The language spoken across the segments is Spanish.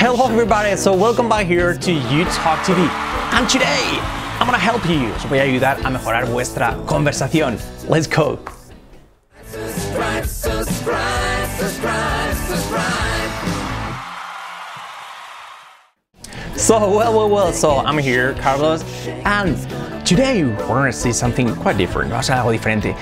Hello everybody, so welcome back here to Talk TV. And today, I'm gonna help you. so voy a ayudar a mejorar vuestra conversación. Let's go. Subscribe, subscribe, subscribe, so, well, well, well, so I'm here, Carlos, and today we're gonna see something quite different, vamos a algo diferente.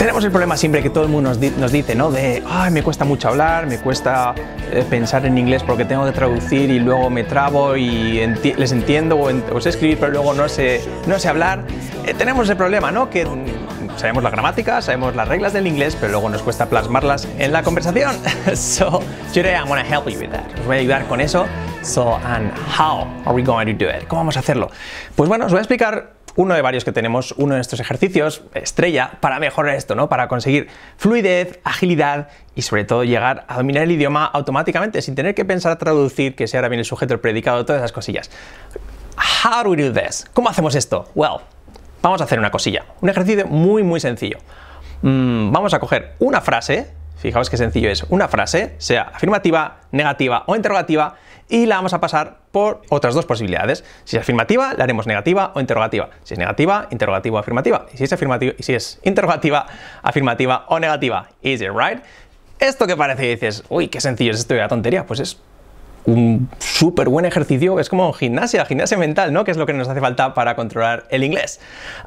tenemos el problema siempre que todo el mundo nos, dice, ¿no? De, ay, me cuesta mucho hablar, me cuesta eh, pensar en inglés porque tengo que traducir y luego me trabo y les entiendo o, sé escribir pero luego no sé, no sé hablar. Eh, tenemos el problema, ¿no? Que sabemos la gramática, sabemos las reglas del inglés, pero luego nos cuesta plasmarlas en la conversación. so today I'm gonna help you with that. Os voy a ayudar con eso. So and how are we going to do it? ¿Cómo vamos a hacerlo? Pues bueno, os voy a explicar uno de varios que tenemos, uno de estos ejercicios estrella para mejorar esto, ¿no? Para conseguir fluidez, agilidad y sobre todo llegar a dominar el idioma automáticamente sin tener que pensar a traducir, que sea ahora bien el sujeto, el predicado, todas esas cosillas. How do we do this? ¿Cómo hacemos esto? Well, vamos a hacer una cosilla, un ejercicio muy muy sencillo. Mm, vamos a coger una frase Fijaos qué sencillo es. Una frase, sea afirmativa, negativa o interrogativa, y la vamos a pasar por otras dos posibilidades. Si es afirmativa, la haremos negativa o interrogativa. Si es negativa, interrogativa o afirmativa. Y si es, afirmativa, y si es interrogativa, afirmativa o negativa. Easy, right? Esto que parece dices, uy, qué sencillo es esto de la tontería, pues es un súper buen ejercicio, es como gimnasia, gimnasia mental, ¿no? Que es lo que nos hace falta para controlar el inglés.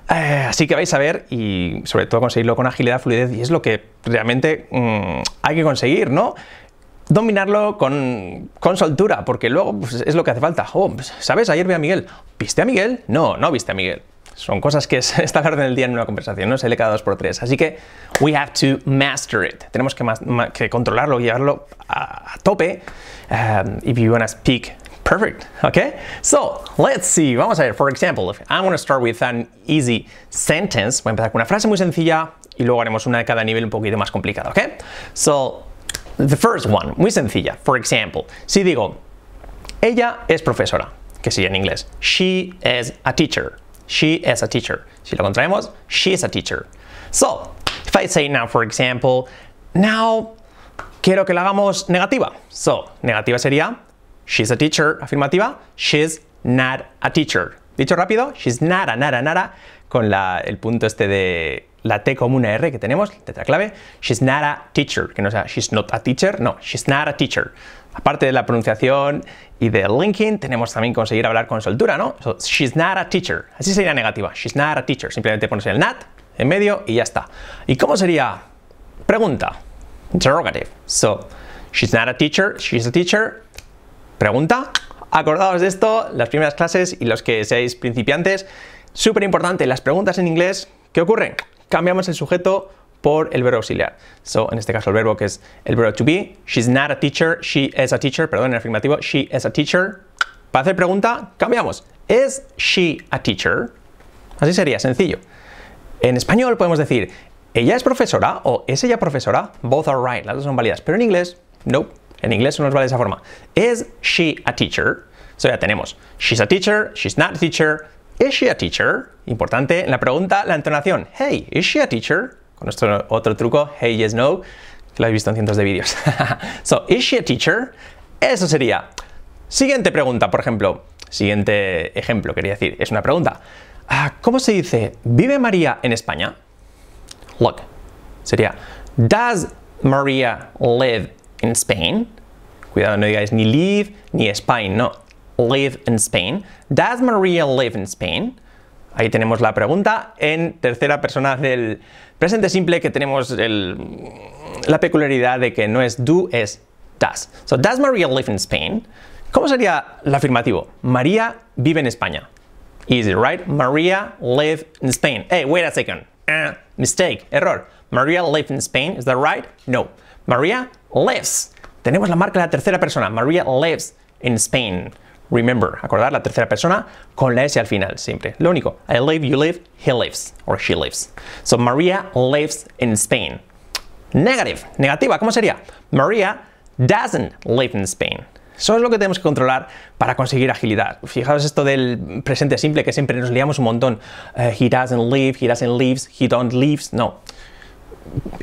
Eh, así que vais a ver y sobre todo conseguirlo con agilidad, fluidez y es lo que realmente mm, hay que conseguir, ¿no? dominarlo con, soltura, porque luego pues, es lo que hace falta. Pues, ¿Sabes? Ayer vi a Miguel. ¿Viste a Miguel? No, no viste a Miguel. Son cosas que es, está a en el día en una conversación, ¿no? Se lee cada dos por tres. Así que we have to master it. Tenemos que, que controlarlo, llevarlo a, tope. Um, if you want to speak Perfect. Okay. So let's see. Vamos a ver. For example, if I'm going to start with an easy sentence. Voy a empezar con una frase muy sencilla y luego haremos una de cada nivel un poquito más complicada. Okay. So the first one, muy sencilla. For example, si digo, ella es profesora, que sigue en inglés. She is a teacher. She is a teacher. Si la contraemos, she is a teacher. So, if I say now, for example, now quiero que la hagamos negativa. So, negativa sería she is a teacher. Afirmativa, she's not a teacher. Dicho rápido, she's nada, nada, nada, con la, el punto este de la T como una R que tenemos, letra clave. She's not a teacher, que no sea she's not a teacher, no, she's not a teacher. Aparte de la pronunciación y del linking, tenemos también conseguir hablar con soltura, ¿no? So, she's not a teacher. Así sería negativa. She's not a teacher. Simplemente pones el not en medio y ya está. ¿Y cómo sería? Pregunta. Interrogative. So, she's not a teacher. She's a teacher. Pregunta. Acordaos de esto, las primeras clases y los que seáis principiantes. Súper importante, las preguntas en inglés, ¿qué ocurren? Cambiamos el sujeto por el verbo auxiliar. So, en este caso el verbo que es el verbo to be, she's not a teacher, she is a teacher, perdón, en afirmativo, she is a teacher. Para hacer pregunta, cambiamos. ¿Es she a teacher? Así sería, sencillo. En español podemos decir, ¿ella es profesora? o ¿es ella profesora? Both are right, las dos son válidas. Pero en inglés, no, en inglés no nos vale esa forma. is she a teacher? So ya tenemos, she's a teacher, she's not a teacher, ¿is she a teacher? Importante en la pregunta, la entonación. Hey, ¿is she a teacher? nuestro otro truco, hey, yes, no, que lo habéis visto en cientos de vídeos. so, is she a teacher? Eso sería. Siguiente pregunta, por ejemplo. Siguiente ejemplo, quería decir. Es una pregunta. Ah, ¿Cómo se dice, ¿vive María en España? Look, sería, ¿does María live in Spain? Cuidado, no digáis ni live ni Spain, no. Live in Spain. ¿Does María live in Spain? Ahí tenemos la pregunta en tercera persona del presente simple que tenemos la peculiaridad de que no es do, es does. So, does Maria live in Spain? ¿Cómo sería el afirmativo? María vive en España. Easy, right? Maria live in Spain. Hey, wait a second. Eh, mistake, error. Maria live in Spain. Is that right? No. Maria lives. Tenemos la marca de la tercera persona. Maria lives in Spain remember, acordar la tercera persona con la S al final siempre. Lo único, I live, you live, he lives or she lives. So Maria lives in Spain. Negative, negativa, ¿cómo sería? Maria doesn't live in Spain. Eso es lo que tenemos que controlar para conseguir agilidad. Fijaos esto del presente simple que siempre nos liamos un montón. Eh, he doesn't live, he doesn't lives, he don't lives. No.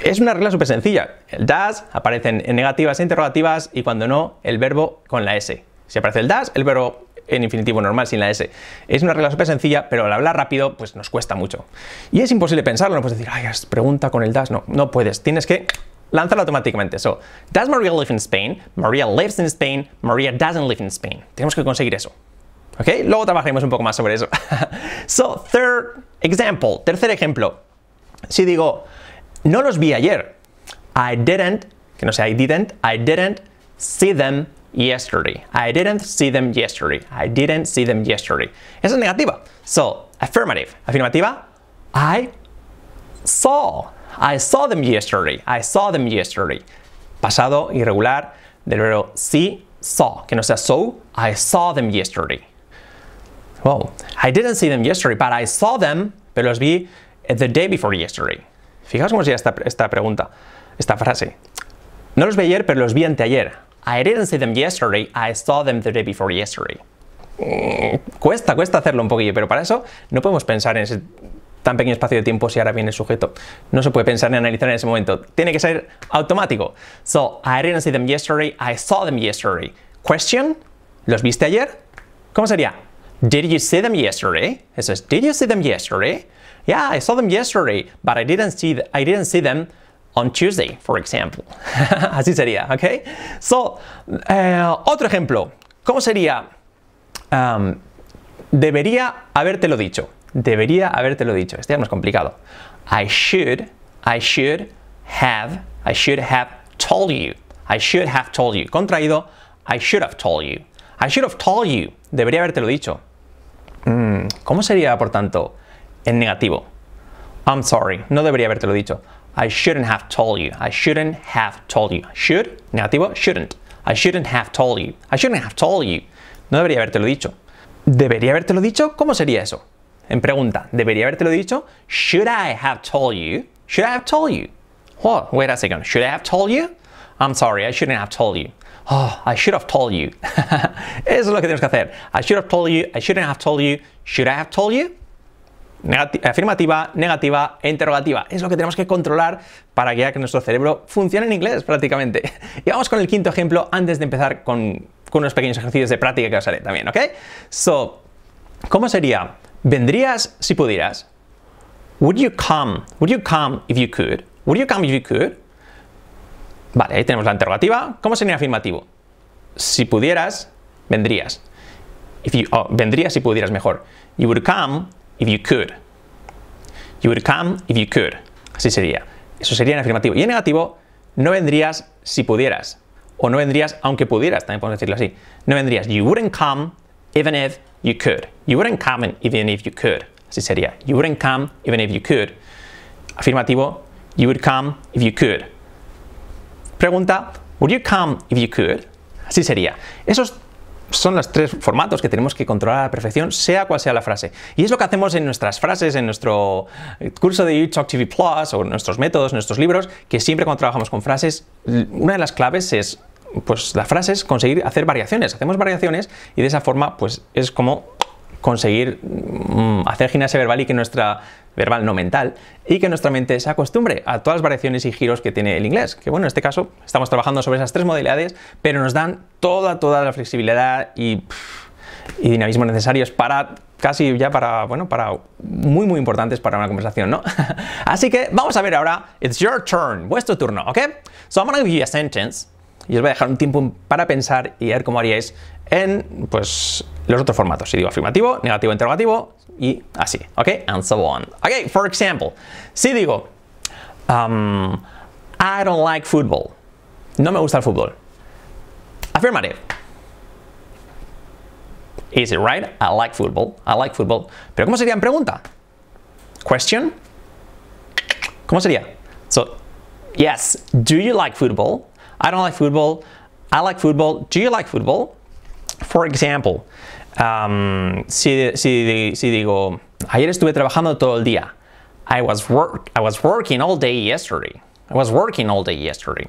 Es una regla súper sencilla. El does aparecen en negativas e interrogativas y cuando no, el verbo con la S. Si aparece el das, el verbo en infinitivo normal sin la S. Es una regla súper sencilla, pero al hablar rápido pues nos cuesta mucho. Y es imposible pensarlo, no puedes decir, ay, pregunta con el das, no, no puedes, tienes que lanzarlo automáticamente. So, does Maria live in Spain? Maria lives in Spain. Maria doesn't live in Spain. Tenemos que conseguir eso. ¿Ok? Luego trabajaremos un poco más sobre eso. so, third example, tercer ejemplo. Si digo, no los vi ayer. I didn't, que no sea I didn't, I didn't see them yesterday. I didn't see them yesterday. I didn't see them yesterday. Esa es negativa. So, affirmative. Afirmativa. I saw. I saw them yesterday. I saw them yesterday. Pasado irregular del verbo see, saw. Que no sea saw. I saw them yesterday. Well, I didn't see them yesterday, but I saw them, pero los vi the day before yesterday. Fijaos cómo sería esta, esta pregunta, esta frase. No los vi ayer, pero los vi anteayer. I didn't see them yesterday, I saw them the day before yesterday. cuesta, cuesta hacerlo un poquillo, pero para eso no podemos pensar en ese tan pequeño espacio de tiempo si ahora viene el sujeto. No se puede pensar ni analizar en ese momento. Tiene que ser automático. So, I didn't see them yesterday, I saw them yesterday. Question, ¿los viste ayer? ¿Cómo sería? Did you see them yesterday? Eso es, did you see them yesterday? Yeah, I saw them yesterday, but I didn't see, I didn't see them on Tuesday, for example. Así sería, ¿ok? So, eh, otro ejemplo. ¿Cómo sería? Debería debería habértelo dicho. Debería habértelo dicho. Este ya es complicado. I should, I should have, I should have told you. I should have told you. Contraído, I should have told you. I should have told you. Debería habértelo dicho. Mm, ¿Cómo sería, por tanto, en negativo? I'm sorry. No debería habértelo dicho. I shouldn't have told you. I shouldn't have told you. Should, negativo, shouldn't. I shouldn't have told you. I shouldn't have told you. No debería habértelo dicho. ¿Debería habértelo dicho? ¿Cómo sería eso? En pregunta, ¿debería habértelo dicho? Should I have told you? Should I have told you? Whoa, wait a second. Should I have told you? I'm sorry, I shouldn't have told you. Oh, I should have told you. eso es lo que tenemos que hacer. I should have told you. I shouldn't have told you. Should I have told you? afirmativa, negativa e interrogativa. Es lo que tenemos que controlar para que, que nuestro cerebro funcione en inglés prácticamente. Y vamos con el quinto ejemplo antes de empezar con, unos pequeños ejercicios de práctica que os haré también, ¿ok? So, ¿cómo sería? ¿Vendrías si pudieras? Would you come? Would you come if you could? Would you come if you could? Vale, ahí tenemos la interrogativa. ¿Cómo sería afirmativo? Si pudieras, vendrías. If you, oh, vendrías si pudieras mejor. You would come if you could. You would come if you could. Así sería. Eso sería en afirmativo. Y en negativo, no vendrías si pudieras. O no vendrías aunque pudieras, también podemos decirlo así. No vendrías. You wouldn't come even if you could. You wouldn't come even if you could. Así sería. You wouldn't come even if you could. Afirmativo, you would come if you could. Pregunta, would you come if you could? Así sería. Esos son los tres formatos que tenemos que controlar a la perfección, sea cual sea la frase. Y es lo que hacemos en nuestras frases, en nuestro curso de YouTube TV Plus o en nuestros métodos, en nuestros libros, que siempre cuando trabajamos con frases, una de las claves es, pues la frase es conseguir hacer variaciones. Hacemos variaciones y de esa forma, pues es como conseguir mm, hacer gimnasia verbal y que nuestra verbal no mental, y que nuestra mente se acostumbre a todas las variaciones y giros que tiene el inglés. Que bueno, en este caso estamos trabajando sobre esas tres modalidades, pero nos dan toda, toda la flexibilidad y, dinamismo necesarios para casi ya para, bueno, para muy, muy importantes para una conversación, ¿no? Así que vamos a ver ahora, it's your turn, vuestro turno, ¿ok? So I'm gonna give you a sentence y os voy a dejar un tiempo para pensar y ver cómo haríais en pues, los otros formatos. Si digo afirmativo, negativo, interrogativo y así. ¿Ok? And so on. Ok, for example, si digo, um, I don't like football. No me gusta el fútbol. Is it right? I like football. I like football. Pero ¿cómo sería en pregunta? Question. ¿Cómo sería? So, yes, do you like football? I don't like football. I like football. Do you like football? For example, um, si, digo, ayer estuve trabajando todo el día. I was, working all day yesterday. I was working all day yesterday.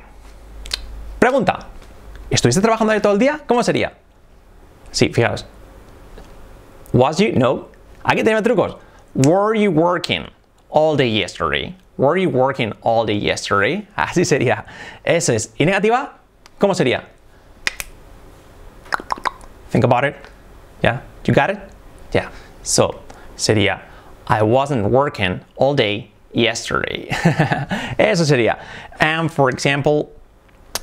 Pregunta. ¿Estuviste trabajando todo el día? ¿Cómo sería? Sí, fijaos. Was you? No. Aquí tenemos trucos. Were you working all day yesterday? Were you working all day yesterday? Así sería. Eso es. ¿Y negativa? ¿Cómo sería? Think about it. Yeah. You got it? Yeah. So, sería I wasn't working all day yesterday. Eso sería. And for example,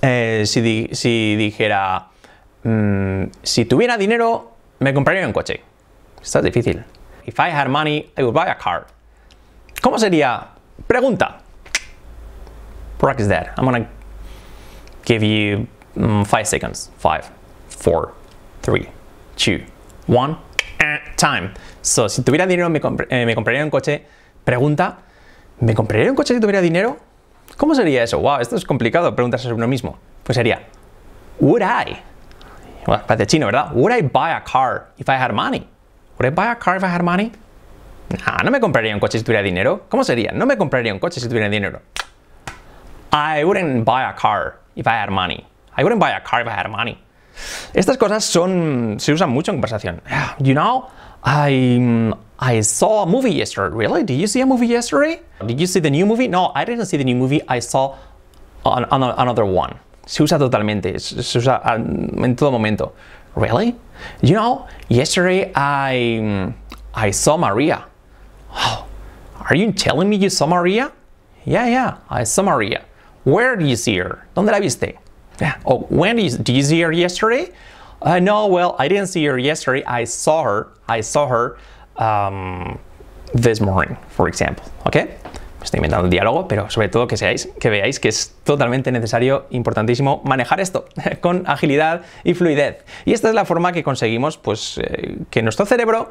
eh, si, si, dijera, mm, si tuviera dinero, me compraría un coche. Está difícil. If I had money, I would buy a car. ¿Cómo sería Pregunta. Rock is dead. I'm gonna give you mm, five seconds. Five, four, three, two, one. Eh, time. So, si tuviera dinero, eh, me, compraría un coche. Pregunta. ¿Me compraría un coche si tuviera dinero? ¿Cómo sería eso? Wow, esto es complicado preguntarse a uno mismo. Pues sería, would I? Bueno, parece chino, ¿verdad? Would I buy a car if I had money? Would I buy a car if I had money? Ah, no me compraría un coche si tuviera dinero. ¿Cómo sería? No me compraría un coche si tuviera dinero. I wouldn't buy a car if I had money. I wouldn't buy a car if I had money. Estas cosas son se usan mucho en conversación. You know, I I saw a movie yesterday. Really? Did you see a movie yesterday? Did you see the new movie? No, I didn't see the new movie. I saw another one. Se usa totalmente. Se usa en todo momento. Really? You know, yesterday I I saw Maria. Are you telling me you saw Maria? Yeah, yeah, I saw Maria. Where did you see her? ¿Dónde la viste? Yeah. Oh, when did you, did you see her yesterday? Uh, no, well, I didn't see her yesterday. I saw her. I saw her um, this morning, for example. Okay? estoy inventando el diálogo, pero sobre todo que seáis, que veáis que es totalmente necesario, importantísimo manejar esto con agilidad y fluidez. Y esta es la forma que conseguimos, pues, eh, que nuestro cerebro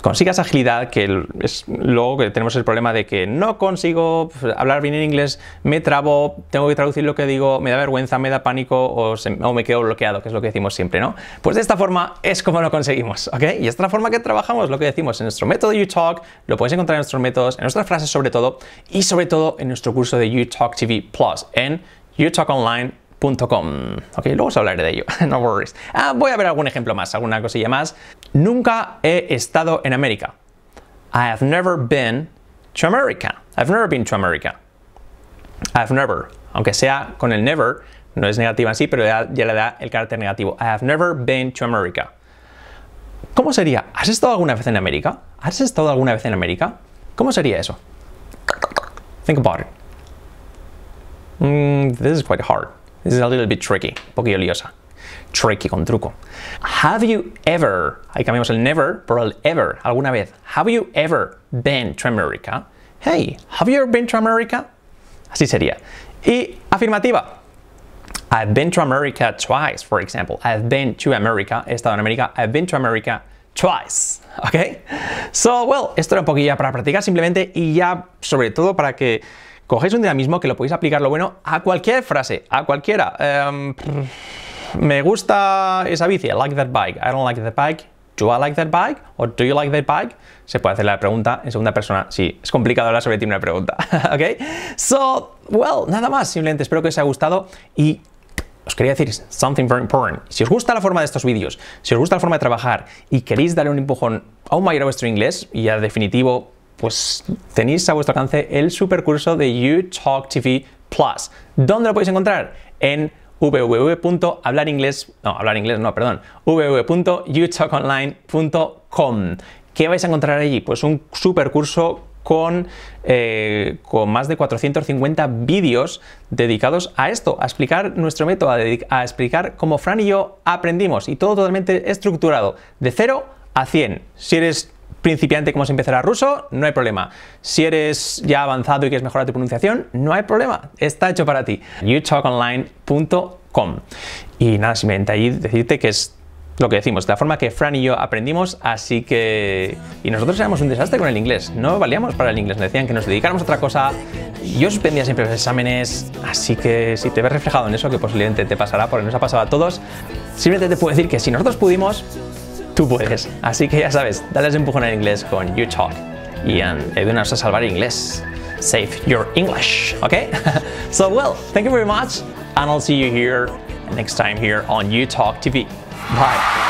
consiga esa agilidad, que es luego que tenemos el problema de que no consigo pues, hablar bien en inglés, me trabo, tengo que traducir lo que digo, me da vergüenza, me da pánico o, me quedo bloqueado, que es lo que decimos siempre, ¿no? Pues de esta forma es como lo conseguimos, ¿ok? Y esta es la forma que trabajamos, lo que decimos en nuestro método You lo podéis encontrar en nuestros métodos, en nuestras frases sobre todo, y sobre todo en nuestro curso de UTalk TV Plus en utalkonline.com. Ok, luego os hablaré de ello, no worries. Ah, voy a ver algún ejemplo más, alguna cosilla más. Nunca he estado en América. I have never been to America. have never been to America. have never, aunque sea con el never, no es negativa en sí, pero ya, le da el carácter negativo. I have never been to America. ¿Cómo sería? ¿Has estado alguna vez en América? ¿Has estado alguna vez en América? ¿Cómo sería eso? Think about it. Mm, this is quite hard. This is a little bit tricky, poquillo liosa. Tricky con truco. Have you ever, ahí cambiamos el never por el ever, alguna vez. Have you ever been to America? Hey, have you ever been to America? Así sería. Y afirmativa. I've been to America twice, for example. I've been to America, he estado en América. I've been to America twice, ¿ok? So, well, esto era un poquillo para practicar simplemente y ya, sobre todo, para que cogéis un dinamismo que lo podéis aplicar lo bueno a cualquier frase, a cualquiera. Em, me gusta esa bici, I like that bike, I don't like that bike, do I like that bike, Or do you like that bike? Se puede hacer la pregunta en segunda persona, sí, es complicado hablar sobre ti una pregunta, ¿ok? So, well, nada más, simplemente espero que os haya gustado y os quería decir something very important. Si os gusta la forma de estos vídeos, si os gusta la forma de trabajar y queréis darle un empujón aún mayor a vuestro inglés y a definitivo, pues tenéis a vuestro alcance el supercurso de YouTalk TV Plus. ¿Dónde lo podéis encontrar? En www.hablaringles, no, hablar inglés no, perdón, www.youtalkonline.com. ¿Qué vais a encontrar allí? Pues un supercurso eh, con, más de 450 vídeos dedicados a esto, a explicar nuestro método, a, explicar cómo Fran y yo aprendimos y todo totalmente estructurado, de 0 a 100. Si eres principiante como se empezará ruso, no hay problema. Si eres ya avanzado y quieres mejorar tu pronunciación, no hay problema. Está hecho para ti. youtalkonline.com. Y nada, simplemente allí decirte que es lo que decimos, la forma que Fran y yo aprendimos, así que... Y nosotros éramos un desastre con el inglés, no valíamos para el inglés, nos decían que nos dedicáramos a otra cosa, yo suspendía siempre los exámenes, así que si te ves reflejado en eso, que posiblemente te pasará, porque nos ha pasado a todos, simplemente te puedo decir que si nosotros pudimos, tú puedes. Así que ya sabes, dale ese empujón al inglés con You y ayúdanos a salvar el inglés. Save your English, ¿ok? so well, thank you very much, and I'll see you here next time here on You TV. Bye.